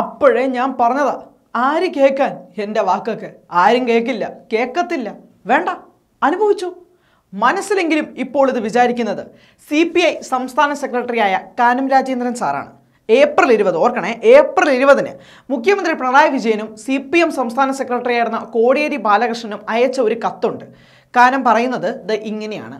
അപ്പോഴേ ഞാൻ പറഞ്ഞതാ ആര് കേൾക്കാൻ എൻ്റെ വാക്കൊക്കെ ആരും കേൾക്കില്ല കേൾക്കത്തില്ല വേണ്ട അനുഭവിച്ചു മനസ്സിലെങ്കിലും ഇപ്പോൾ ഇത് വിചാരിക്കുന്നത് സി പി ഐ സംസ്ഥാന സെക്രട്ടറിയായ കാനം രാജേന്ദ്രൻ സാറാണ് ഏപ്രിൽ ഇരുപത് ഓർക്കണേ ഏപ്രിൽ ഇരുപതിന് മുഖ്യമന്ത്രി പിണറായി വിജയനും സി പി എം സംസ്ഥാന സെക്രട്ടറിയായിരുന്ന കോടിയേരി ബാലകൃഷ്ണനും അയച്ച ഒരു കത്തുണ്ട് കാനം പറയുന്നത് ഇത് ഇങ്ങനെയാണ്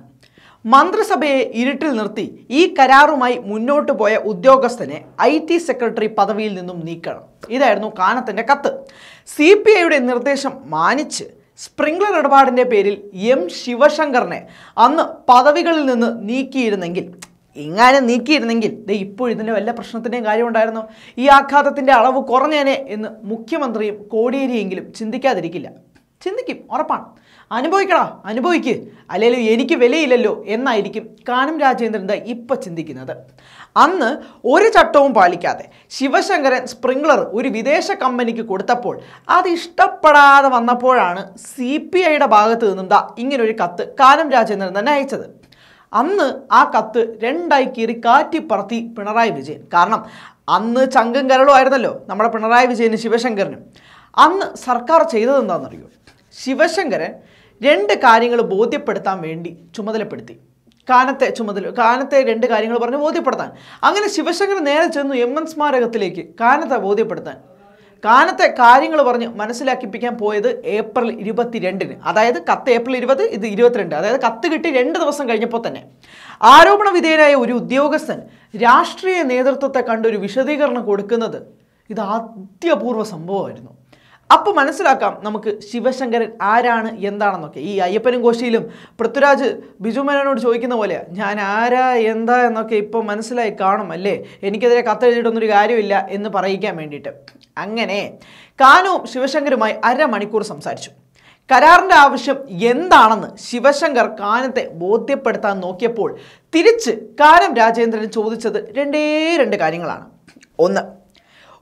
മന്ത്രിസഭയെ ഇരുട്ടിൽ നിർത്തി ഈ കരാറുമായി മുന്നോട്ട് പോയ ഉദ്യോഗസ്ഥനെ ഐ ടി സെക്രട്ടറി പദവിയിൽ നിന്നും നീക്കണം ഇതായിരുന്നു കാനത്തിൻ്റെ കത്ത് സി പി ഐയുടെ നിർദ്ദേശം മാനിച്ച് സ്പ്രിംഗ്ലർ ഇടപാടിൻ്റെ പേരിൽ എം ശിവശങ്കറിനെ അന്ന് പദവികളിൽ നിന്ന് നീക്കിയിരുന്നെങ്കിൽ ഇങ്ങനെ നീക്കിയിരുന്നെങ്കിൽ ദേ ഇപ്പോൾ ഇതിൻ്റെ വല്ല പ്രശ്നത്തിൻ്റെയും കാര്യമുണ്ടായിരുന്നു ഈ ആഘാതത്തിൻ്റെ അളവ് കുറഞ്ഞേനെ എന്ന് മുഖ്യമന്ത്രിയും കോടിയേരിയെങ്കിലും ചിന്തിക്കാതിരിക്കില്ല ചിന്തിക്കും ഉറപ്പാണ് അനുഭവിക്കടാ അനുഭവിക്ക് അല്ലെങ്കിൽ എനിക്ക് വിലയില്ലല്ലോ എന്നായിരിക്കും കാനം രാജേന്ദ്രൻ്റെ ഇപ്പൊ ചിന്തിക്കുന്നത് അന്ന് ഒരു ചട്ടവും പാലിക്കാതെ ശിവശങ്കരൻ സ്പ്രിംഗ്ലർ ഒരു വിദേശ കമ്പനിക്ക് കൊടുത്തപ്പോൾ അത് ഇഷ്ടപ്പെടാതെ വന്നപ്പോഴാണ് സി പി ഐയുടെ ഭാഗത്ത് നിന്നും ദാ ഇങ്ങനൊരു കത്ത് കാനം രാജേന്ദ്രൻ തന്നെ അയച്ചത് അന്ന് ആ കത്ത് രണ്ടായി കീറി കാറ്റിപ്പറത്തി പിണറായി വിജയൻ കാരണം അന്ന് ചങ്കും കരളുമായിരുന്നല്ലോ നമ്മുടെ പിണറായി വിജയനും ശിവശങ്കരനും അന്ന് സർക്കാർ ചെയ്തതെന്താണെന്നറിയോ ശിവശങ്കരൻ രണ്ട് കാര്യങ്ങൾ ബോധ്യപ്പെടുത്താൻ വേണ്ടി ചുമതലപ്പെടുത്തി കാനത്തെ ചുമതല കാനത്തെ രണ്ട് കാര്യങ്ങൾ പറഞ്ഞ് ബോധ്യപ്പെടുത്താൻ അങ്ങനെ ശിവശങ്കരൻ നേരെ ചെന്നു എം എൻ സ്മാരകത്തിലേക്ക് കാനത്തെ ബോധ്യപ്പെടുത്താൻ കാനത്തെ കാര്യങ്ങൾ പറഞ്ഞ് മനസ്സിലാക്കിപ്പിക്കാൻ പോയത് ഏപ്രിൽ ഇരുപത്തി രണ്ടിന് അതായത് കത്ത് ഏപ്രിൽ ഇരുപത് ഇത് ഇരുപത്തിരണ്ട് അതായത് കത്ത് കിട്ടി രണ്ട് ദിവസം കഴിഞ്ഞപ്പോൾ തന്നെ ആരോപണ വിധേയനായ ഒരു ഉദ്യോഗസ്ഥൻ രാഷ്ട്രീയ നേതൃത്വത്തെ കണ്ടൊരു വിശദീകരണം കൊടുക്കുന്നത് ഇത് അത്യപൂർവ സംഭവമായിരുന്നു അപ്പോൾ മനസ്സിലാക്കാം നമുക്ക് ശിവശങ്കരൻ ആരാണ് എന്താണെന്നൊക്കെ ഈ അയ്യപ്പനും കോശിയിലും പൃഥ്വിരാജ് ബിജുമേനോട് ചോദിക്കുന്ന പോലെ ഞാൻ ആരാ എന്താ എന്നൊക്കെ ഇപ്പോൾ മനസ്സിലായി കാണും അല്ലേ എനിക്കെതിരെ കത്തെഴുതിയിട്ടൊന്നൊരു കാര്യമില്ല എന്ന് പറയിക്കാൻ വേണ്ടിയിട്ട് അങ്ങനെ കാനവും ശിവശങ്കരുമായി അരമണിക്കൂർ സംസാരിച്ചു കരാറിൻ്റെ ആവശ്യം എന്താണെന്ന് ശിവശങ്കർ കാനത്തെ ബോധ്യപ്പെടുത്താൻ നോക്കിയപ്പോൾ തിരിച്ച് കാനം രാജേന്ദ്രൻ ചോദിച്ചത് രണ്ടേ രണ്ട് കാര്യങ്ങളാണ് ഒന്ന്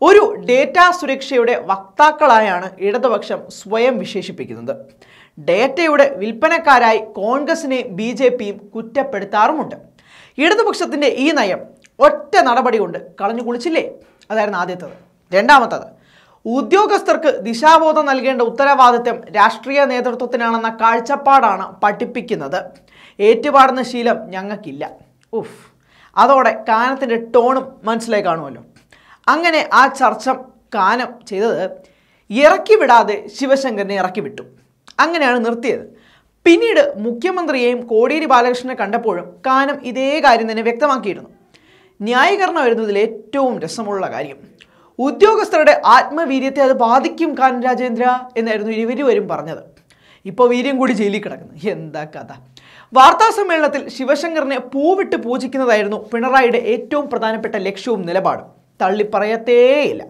ഒരു ഡേറ്റാ സുരക്ഷയുടെ വക്താക്കളായാണ് ഇടതുപക്ഷം സ്വയം വിശേഷിപ്പിക്കുന്നത് ഡേറ്റയുടെ വിൽപ്പനക്കാരായി കോൺഗ്രസിനെ ബി ജെ പിയും കുറ്റപ്പെടുത്താറുമുണ്ട് ഇടതുപക്ഷത്തിൻ്റെ ഈ നയം ഒറ്റ നടപടി കൊണ്ട് കളഞ്ഞു കുളിച്ചില്ലേ അതായിരുന്നു ആദ്യത്തത് രണ്ടാമത്തത് ഉദ്യോഗസ്ഥർക്ക് ദിശാബോധം നൽകേണ്ട ഉത്തരവാദിത്വം രാഷ്ട്രീയ നേതൃത്വത്തിനാണെന്ന കാഴ്ചപ്പാടാണ് പഠിപ്പിക്കുന്നത് ഏറ്റുപാടുന്ന ശീലം ഞങ്ങൾക്കില്ല ഉഫ് അതോടെ കാനത്തിൻ്റെ ടോണും മനസ്സിലായി കാണുമല്ലോ അങ്ങനെ ആ ചർച്ച കാനം ചെയ്തത് ഇറക്കി വിടാതെ ശിവശങ്കറിനെ ഇറക്കി വിട്ടു അങ്ങനെയാണ് നിർത്തിയത് പിന്നീട് മുഖ്യമന്ത്രിയെയും കോടിയേരി ബാലകൃഷ്ണനെ കണ്ടപ്പോഴും കാനം ഇതേ കാര്യം തന്നെ വ്യക്തമാക്കിയിരുന്നു ന്യായീകരണം വരുന്നതിൽ ഏറ്റവും രസമുള്ള കാര്യം ഉദ്യോഗസ്ഥരുടെ ആത്മവീര്യത്തെ അത് ബാധിക്കും കാനം രാജേന്ദ്ര എന്നായിരുന്നു ഇരുവരും പറഞ്ഞത് ഇപ്പോൾ വീര്യം കൂടി ജയിലിൽ കിടക്കുന്നു എന്താ കഥ വാർത്താ സമ്മേളനത്തിൽ ശിവശങ്കറിനെ പൂവിട്ട് പൂജിക്കുന്നതായിരുന്നു പിണറായിയുടെ ഏറ്റവും പ്രധാനപ്പെട്ട ലക്ഷ്യവും നിലപാടും തള്ളിപ്പറയത്തേയില്ല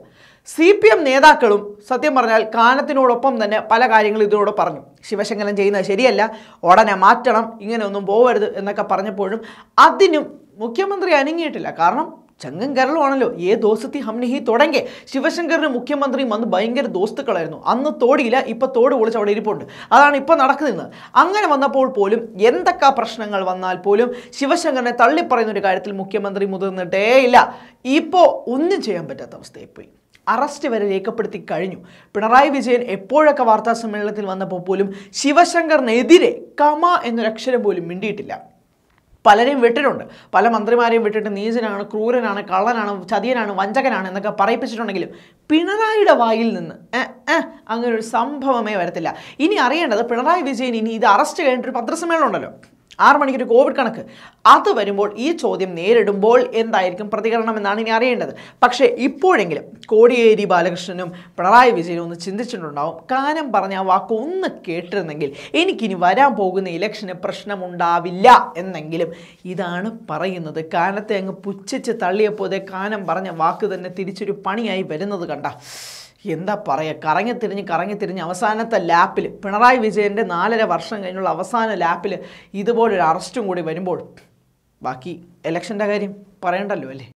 സി പി എം നേതാക്കളും സത്യം പറഞ്ഞാൽ കാനത്തിനോടൊപ്പം തന്നെ പല കാര്യങ്ങളും ഇതിനോട് പറഞ്ഞു ശിവശങ്കരൻ ചെയ്യുന്നത് ശരിയല്ല ഉടനെ മാറ്റണം ഇങ്ങനെയൊന്നും പോകരുത് എന്നൊക്കെ പറഞ്ഞപ്പോഴും അതിനും മുഖ്യമന്ത്രി അനങ്ങിയിട്ടില്ല കാരണം ചങ്ങം കരളുവാണല്ലോ ഏ ദോസത്തി ഹംനി ഹി തുടങ്ങി ശിവശങ്കറിന് മുഖ്യമന്ത്രിയും അന്ന് ഭയങ്കര ദോസ്തുക്കളായിരുന്നു അന്ന് തോടിയില്ല ഇപ്പം തോട് പൊളിച്ച് അവിടെ ഇരിപ്പുണ്ട് അതാണ് ഇപ്പം നടക്കുന്നത് അങ്ങനെ വന്നപ്പോൾ പോലും എന്തൊക്കെ പ്രശ്നങ്ങൾ വന്നാൽ പോലും ശിവശങ്കറിനെ തള്ളിപ്പറയുന്ന ഒരു കാര്യത്തിൽ മുഖ്യമന്ത്രി മുതിർന്നിട്ടേ ഇല്ല ഇപ്പോൾ ഒന്നും ചെയ്യാൻ പറ്റാത്ത അവസ്ഥയിൽ പോയി അറസ്റ്റ് വരെ രേഖപ്പെടുത്തി കഴിഞ്ഞു പിണറായി വിജയൻ എപ്പോഴൊക്കെ വാർത്താ സമ്മേളനത്തിൽ വന്നപ്പോൾ പോലും ശിവശങ്കറിനെതിരെ കമ എന്നൊരക്ഷരം പോലും മിണ്ടിയിട്ടില്ല പലരെയും വിട്ടിട്ടുണ്ട് പല മന്ത്രിമാരെയും വിട്ടിട്ട് നീചനാണ് ക്രൂരനാണ് കള്ളനാണ് ചതിയനാണ് വഞ്ചകനാണ് എന്നൊക്കെ പറയിപ്പിച്ചിട്ടുണ്ടെങ്കിലും പിണറായിയുടെ വായിൽ നിന്ന് അങ്ങനെ ഒരു സംഭവമേ വരത്തില്ല ഇനി അറിയേണ്ടത് പിണറായി വിജയൻ ഇനി ഇത് അറസ്റ്റ് കഴിഞ്ഞിട്ടൊരു ഒരു പത്രസമ്മേളനം ഉണ്ടല്ലോ ആറ് ഒരു കോവിഡ് കണക്ക് അത് വരുമ്പോൾ ഈ ചോദ്യം നേരിടുമ്പോൾ എന്തായിരിക്കും പ്രതികരണം എന്നാണ് ഇനി അറിയേണ്ടത് പക്ഷേ ഇപ്പോഴെങ്കിലും കോടിയേരി ബാലകൃഷ്ണനും പിണറായി വിജയനും ഒന്ന് ചിന്തിച്ചിട്ടുണ്ടാവും കാനം പറഞ്ഞ ആ വാക്ക് ഒന്ന് കേട്ടിരുന്നെങ്കിൽ എനിക്കിനി വരാൻ പോകുന്ന ഇലക്ഷന് പ്രശ്നമുണ്ടാവില്ല എന്നെങ്കിലും ഇതാണ് പറയുന്നത് കാനത്തെ അങ്ങ് പുച്ഛിച്ച് തള്ളിയപ്പോഴേ കാനം പറഞ്ഞ വാക്ക് തന്നെ തിരിച്ചൊരു പണിയായി വരുന്നത് കണ്ട എന്താ പറയുക കറങ്ങി കറങ്ങിത്തിരിഞ്ഞ് കറങ്ങി അവസാനത്തെ ലാപ്പിൽ പിണറായി വിജയൻ്റെ നാലര വർഷം കഴിഞ്ഞുള്ള അവസാന ലാപ്പിൽ ഇതുപോലൊരു അറസ്റ്റും കൂടി വരുമ്പോൾ ബാക്കി എലക്ഷൻ്റെ കാര്യം പറയണ്ടല്ലോ അല്ലേ